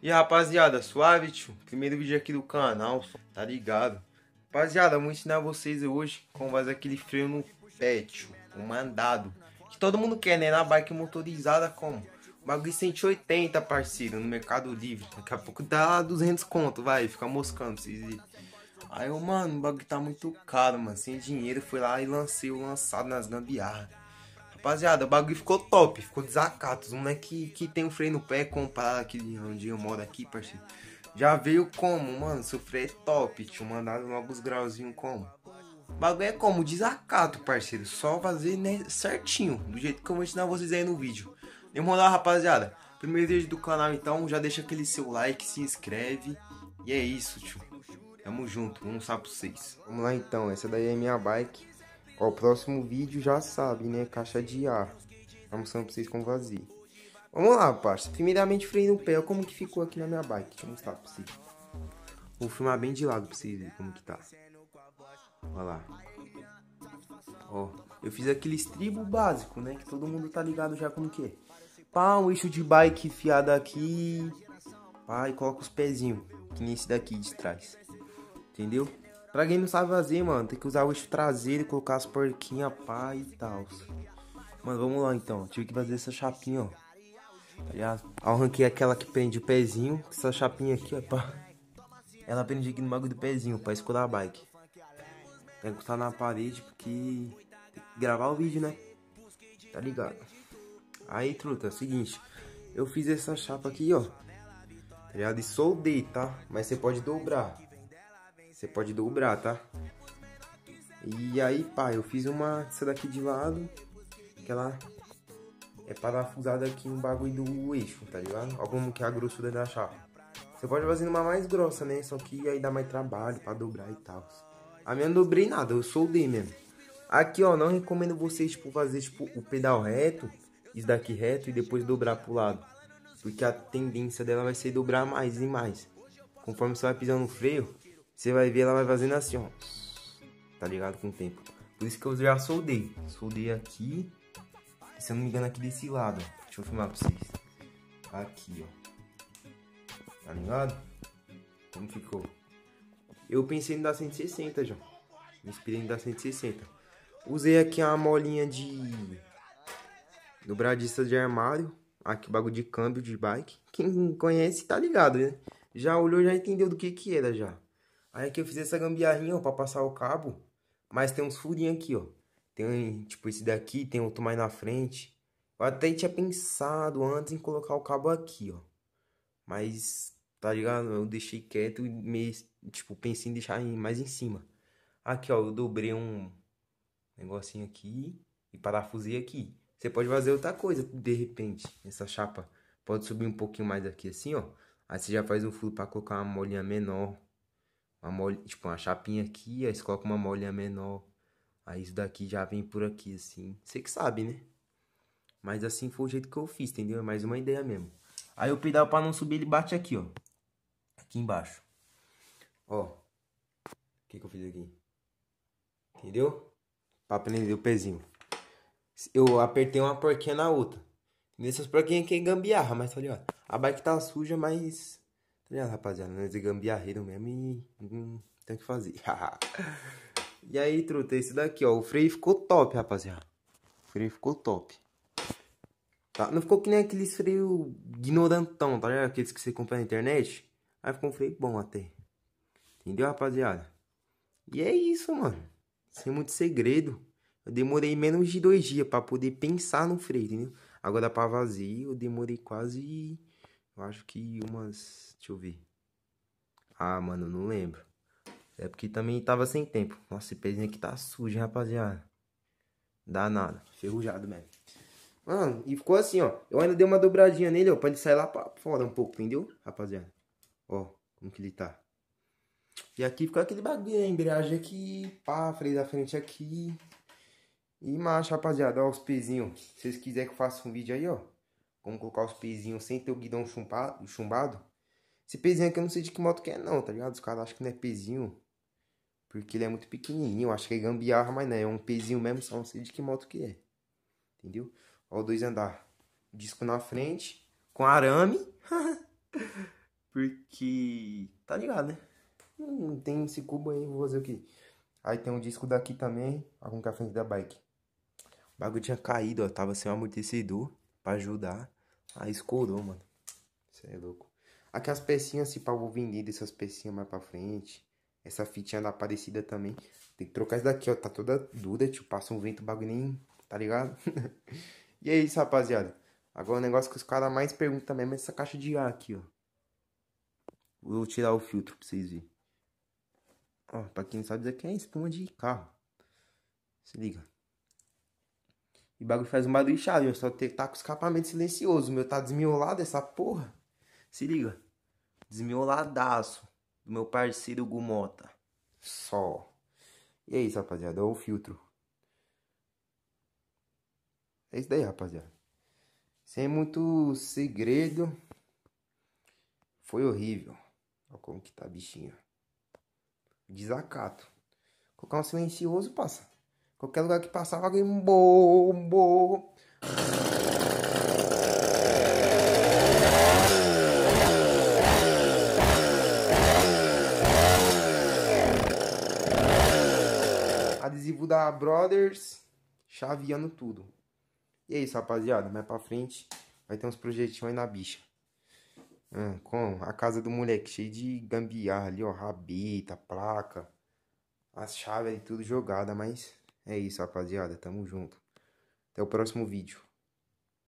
E rapaziada, suave, tio. Primeiro vídeo aqui do canal, tá ligado? Rapaziada, vou ensinar vocês hoje como fazer aquele freio no pé, tio. O mandado. Que todo mundo quer, né? Na bike motorizada, como? O bagulho 180, parceiro, no Mercado Livre. Daqui a pouco dá 200 conto, vai. Fica moscando, vocês Aí eu, mano, o bagulho tá muito caro, mano. Sem dinheiro, fui lá e lancei o lançado nas gambiarras. Rapaziada, o bagulho ficou top, ficou desacato. Os moleque que tem um freio no pé, comparado aqui onde eu moro aqui, parceiro. Já veio como, mano, seu é top. Tinha mandado logo os grauzinhos como. O bagulho é como, desacato, parceiro. Só fazer né, certinho, do jeito que eu vou ensinar vocês aí no vídeo. Demorou, rapaziada. Primeiro vídeo do canal, então, já deixa aquele seu like, se inscreve. E é isso, tio. Tamo junto, um sapo vocês. Vamos lá então, essa daí é minha bike. Ó, o próximo vídeo já sabe, né? Caixa de ar. Vou mostrando pra vocês com vazio. Vamos lá, parça. Primeiramente, freio no pé. Olha como que ficou aqui na minha bike. Deixa eu mostrar pra vocês. Vou filmar bem de lado pra vocês verem como que tá. Olha lá. Ó, eu fiz aquele estribo básico, né? Que todo mundo tá ligado já como que é. Pá, um eixo de bike fiado aqui. Pá, e coloca os pezinhos. Que nem esse daqui de trás. Entendeu? Pra quem não sabe fazer, mano, tem que usar o eixo traseiro e colocar as porquinhas, pá e tal. Mano, vamos lá então. Tive que fazer essa chapinha, ó. Tá ligado? Arranquei aquela que prende o pezinho. Essa chapinha aqui, ó, pá. Ela prende aqui no bagulho do pezinho, pra escolar a bike. Tem que estar na parede, porque... Tem que gravar o vídeo, né? Tá ligado? Aí, truta, é o seguinte. Eu fiz essa chapa aqui, ó. Tá ligado? E soldei, tá? Mas você pode dobrar. Você pode dobrar, tá? E aí, pá, eu fiz uma essa daqui de lado, que ela é parafusada aqui no bagulho do eixo, tá ligado? Olha como que é a grossura da chapa. Você pode fazer uma mais grossa, né? Só que aí dá mais trabalho pra dobrar e tal. A minha não dobrei nada, eu soldei mesmo. Aqui, ó, não recomendo vocês, tipo, fazer, tipo, o pedal reto, isso daqui reto e depois dobrar pro lado. Porque a tendência dela vai ser dobrar mais e mais. Conforme você vai pisando no freio, você vai ver, ela vai fazendo assim, ó. Tá ligado com o tempo. Por isso que eu já soldei. Soldei aqui. Se eu não me engano, aqui desse lado. Deixa eu filmar pra vocês. Aqui, ó. Tá ligado? Como ficou? Eu pensei em dar 160 já. Me inspirei em dar 160. Usei aqui uma molinha de... Dobradiça de armário. Aqui, bagulho de câmbio de bike. Quem conhece tá ligado, né? Já olhou, já entendeu do que que era já. Aí aqui eu fiz essa gambiarrinha, ó, pra passar o cabo. Mas tem uns furinhos aqui, ó. Tem, tipo, esse daqui, tem outro mais na frente. Eu até tinha pensado antes em colocar o cabo aqui, ó. Mas, tá ligado? Eu deixei quieto e, meio, tipo, pensei em deixar mais em cima. Aqui, ó, eu dobrei um negocinho aqui e parafusei aqui. Você pode fazer outra coisa, de repente, essa chapa. Pode subir um pouquinho mais aqui, assim, ó. Aí você já faz um furo pra colocar uma molinha menor uma molha, tipo uma chapinha aqui, aí você coloca uma molha menor. Aí isso daqui já vem por aqui, assim. Você que sabe, né? Mas assim foi o jeito que eu fiz, entendeu? É mais uma ideia mesmo. Aí o pedal pra não subir, ele bate aqui, ó. Aqui embaixo. Ó. O que que eu fiz aqui? Entendeu? Pra prender o pezinho. Eu apertei uma porquinha na outra. Nessas porquinhas que é gambiarra, mas tá ó. A bike tá suja, mas Tá ligado, rapaziada? Nós é gambiarreiro mesmo e. Hum, tem que fazer. e aí, truta, esse daqui, ó. O freio ficou top, rapaziada. O freio ficou top. Tá? Não ficou que nem aqueles freios ignorantão, tá ligado? Aqueles que você compra na internet. Aí ficou um freio bom até. Entendeu, rapaziada? E é isso, mano. Sem muito segredo. Eu demorei menos de dois dias para poder pensar no freio, entendeu? Agora para tá vazio, eu demorei quase eu acho que umas. Deixa eu ver. Ah, mano, não lembro. É porque também tava sem tempo. Nossa, esse pezinho aqui tá sujo, hein, rapaziada. nada Ferrujado mesmo. Mano, e ficou assim, ó. Eu ainda dei uma dobradinha nele, ó. Pra ele sair lá pra fora um pouco, entendeu? Rapaziada. Ó, como que ele tá. E aqui ficou aquele bagulho, a embreagem aqui. Pá, freio da frente aqui. E macho, rapaziada. Ó, os pezinhos. Se vocês quiserem que eu faça um vídeo aí, ó. Vamos colocar os pezinhos sem ter o guidão chumbado. chumbado. Esse pezinho aqui eu não sei de que moto que é não, tá ligado? Os caras acham que não é pezinho. Porque ele é muito pequenininho. Acho que é gambiarra, mas não é. É um pezinho mesmo, só não sei de que moto que é. Entendeu? Ó, o dois andar. Disco na frente. Com arame. porque... Tá ligado, né? Não tem esse cubo aí, vou fazer o quê? Aí tem um disco daqui também. Ó, é a frente da bike. O bagulho tinha caído, ó. Tava sem o amortecedor. Pra ajudar. Aí ah, escorou, mano. isso é louco. Aqui as pecinhas, se pá, vou vender essas pecinhas mais pra frente. Essa fitinha da Aparecida também. Tem que trocar isso daqui, ó. Tá toda dura, tio. Passa um vento, bagulho nem... Tá ligado? e é isso, rapaziada. Agora o negócio que os caras mais perguntam mesmo é essa caixa de ar aqui, ó. Vou tirar o filtro pra vocês verem. Ó, pra quem sabe, isso aqui é espuma de carro. Se liga. E o bagulho faz um barulho chave, só tem que tá com escapamento silencioso. meu tá desmiolado essa porra. Se liga. Desmioladaço. Do meu parceiro Gumota. Só. E é isso, rapaziada. É o filtro. É isso daí, rapaziada. Sem muito segredo. Foi horrível. Olha como que tá, bichinho. Desacato. Colocar um silencioso, passa. Qualquer lugar que passava, alguém bombou. Adesivo da Brothers, chaveando tudo. E é isso, rapaziada. Mais pra frente vai ter uns projetinhos aí na bicha. Hum, A casa do moleque, cheio de gambiarra ali, ó. Rabeta, placa, as chaves e tudo jogada, mas é isso, rapaziada. Tamo junto. Até o próximo vídeo.